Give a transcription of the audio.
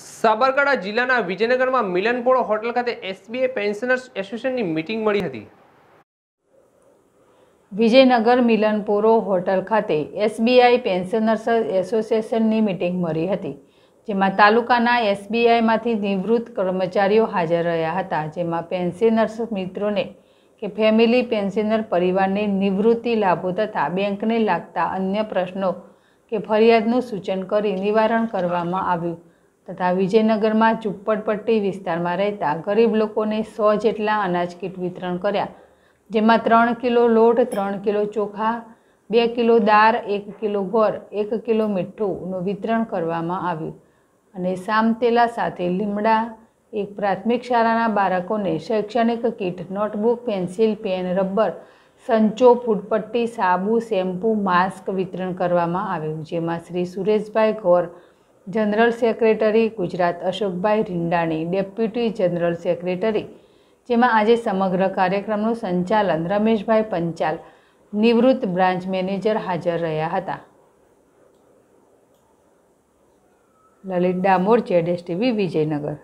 સાબરકાંઠા જિલ્લાના વિજયનગરમાં મિલનપોળો હોટલ ખાતે એસબીઆઈ પેન્શનર્સ એસોસિએશનની મિટિંગ મળી હતી વિજયનગર મિલનપોરો હોટલ ખાતે એસબીઆઈ પેન્શનર્સ એસોસિએશનની મિટિંગ મળી હતી જેમાં તાલુકાના એસબીઆઈમાંથી નિવૃત્ત કર્મચારીઓ હાજર રહ્યા હતા જેમાં પેન્શનર્સ મિત્રોને કે ફેમિલી પેન્શનર પરિવારને નિવૃત્તિ લાભો તથા બેંકને લાગતા અન્ય પ્રશ્નો કે ફરિયાદનું સૂચન કરી નિવારણ કરવામાં આવ્યું તથા વિજયનગરમાં ચુપ્પડપટ્ટી વિસ્તારમાં રહેતા ગરીબ લોકોને સો જેટલા અનાજ કીટ વિતરણ કર્યા જેમાં ત્રણ કિલો લોટ ત્રણ કિલો ચોખા બે કિલો દાળ એક કિલો ગોળ એક કિલો મીઠુંનું વિતરણ કરવામાં આવ્યું અને સામતેલા સાથે લીમડા એક પ્રાથમિક શાળાના બાળકોને શૈક્ષણિક kit notebook pencil pen rubber સંચો ફૂટપટ્ટી સાબુ શેમ્પૂ માસ્ક વિતરણ કરવામાં આવ્યું જેમાં Shri Sureshbhai Ghor general secretary Gujarat Ashokbhai Rindani deputy general secretary જેમાં આજે સમગ્ર કાર્યક્રમનું સંચાલન રમેશભાઈ પંચાલ નિવૃત્ત બ્રાન્ચ મેનેજર હાજર રહ્યા હતા લલિત ડામોર જેડેસ ટીવી વિજયનગર